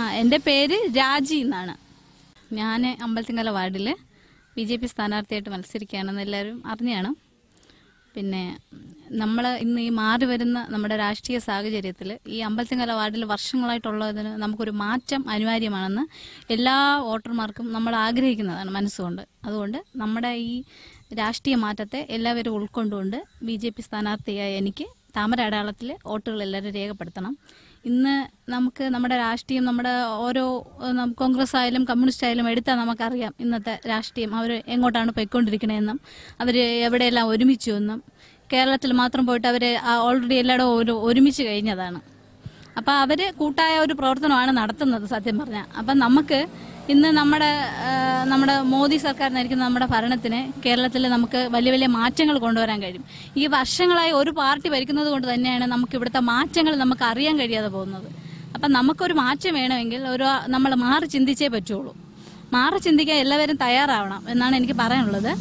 ആ എൻ്റെ പേര് രാജി എന്നാണ് ഞാൻ അമ്പലത്തിങ്കല വാർഡിൽ ബി ജെ പി സ്ഥാനാർത്ഥിയായിട്ട് മത്സരിക്കുകയാണെന്ന് എല്ലാവരും അറിഞ്ഞാണ് പിന്നെ നമ്മൾ ഇന്ന് ഈ മാറി വരുന്ന നമ്മുടെ രാഷ്ട്രീയ സാഹചര്യത്തിൽ ഈ അമ്പലത്തിങ്കല വാർഡിൽ വർഷങ്ങളായിട്ടുള്ളതിന് നമുക്കൊരു മാറ്റം അനിവാര്യമാണെന്ന് എല്ലാ വോട്ടർമാർക്കും നമ്മൾ ആഗ്രഹിക്കുന്നതാണ് മനസ്സുകൊണ്ട് അതുകൊണ്ട് നമ്മുടെ ഈ രാഷ്ട്രീയ മാറ്റത്തെ എല്ലാവരും ഉൾക്കൊണ്ടുകൊണ്ട് ബി ജെ പി സ്ഥാനാർത്ഥിയായ എനിക്ക് താമര അടയാളത്തിൽ വോട്ടുകൾ എല്ലാവരും രേഖപ്പെടുത്തണം ഇന്ന് നമുക്ക് നമ്മുടെ രാഷ്ട്രീയം നമ്മുടെ ഓരോ കോൺഗ്രസ് ആയാലും കമ്മ്യൂണിസ്റ്റ് ആയാലും എടുത്താൽ നമുക്കറിയാം ഇന്നത്തെ രാഷ്ട്രീയം അവർ എങ്ങോട്ടാണ് പോയിക്കൊണ്ടിരിക്കണതെന്നും അവർ എവിടെയെല്ലാം ഒരുമിച്ചു എന്നും കേരളത്തിൽ മാത്രം പോയിട്ട് അവർ ഓൾറെഡി എല്ലായിടവും ഒരു ഒരുമിച്ച് കഴിഞ്ഞതാണ് അപ്പോൾ അവർ കൂട്ടായ ഒരു പ്രവർത്തനമാണ് നടത്തുന്നത് സത്യം പറഞ്ഞാൽ അപ്പം നമുക്ക് ഇന്ന് നമ്മുടെ നമ്മുടെ മോദി സർക്കാരിനായിരിക്കും നമ്മുടെ ഭരണത്തിന് കേരളത്തിൽ നമുക്ക് വലിയ വലിയ മാറ്റങ്ങൾ കൊണ്ടുവരാൻ കഴിയും ഈ വർഷങ്ങളായി ഒരു പാർട്ടി ഭരിക്കുന്നത് കൊണ്ട് തന്നെയാണ് നമുക്ക് ഇവിടുത്തെ മാറ്റങ്ങൾ നമുക്ക് അറിയാൻ കഴിയാതെ പോകുന്നത് അപ്പം നമുക്കൊരു മാറ്റം വേണമെങ്കിൽ ഒരു നമ്മൾ മാറി ചിന്തിച്ചേ പറ്റുള്ളൂ മാറി ചിന്തിക്കാൻ എല്ലാവരും തയ്യാറാവണം എന്നാണ് എനിക്ക് പറയാനുള്ളത്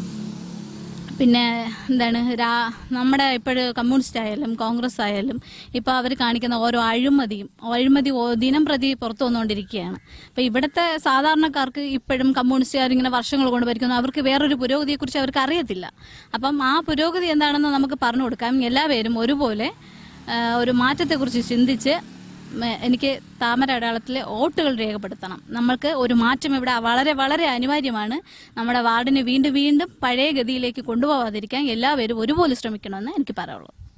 പിന്നെ എന്താണ് രാ നമ്മുടെ ഇപ്പോഴും കമ്മ്യൂണിസ്റ്റ് ആയാലും കോൺഗ്രസ് ആയാലും ഇപ്പോൾ അവർ കാണിക്കുന്ന ഓരോ അഴിമതിയും അഴിമതി ദിനം പ്രതി പുറത്തു വന്നുകൊണ്ടിരിക്കുകയാണ് അപ്പോൾ ഇവിടുത്തെ സാധാരണക്കാർക്ക് ഇപ്പോഴും കമ്മ്യൂണിസ്റ്റുകാർ ഇങ്ങനെ വർഷങ്ങൾ കൊണ്ട് ഭരിക്കുന്നു അവർക്ക് വേറൊരു പുരോഗതിയെക്കുറിച്ച് അവർക്ക് അറിയത്തില്ല അപ്പം ആ പുരോഗതി എന്താണെന്ന് നമുക്ക് പറഞ്ഞു കൊടുക്കാം എല്ലാവരും ഒരുപോലെ ഒരു മാറ്റത്തെക്കുറിച്ച് ചിന്തിച്ച് എനിക്ക് താമര അടയാളത്തിൽ വോട്ടുകൾ രേഖപ്പെടുത്തണം നമ്മൾക്ക് ഒരു മാറ്റം ഇവിടെ വളരെ വളരെ അനിവാര്യമാണ് നമ്മുടെ വാർഡിനെ വീണ്ടും വീണ്ടും പഴയ ഗതിയിലേക്ക് കൊണ്ടുപോകാതിരിക്കാൻ എല്ലാവരും ഒരുപോലെ ശ്രമിക്കണമെന്ന് എനിക്ക് പറയുള്ളൂ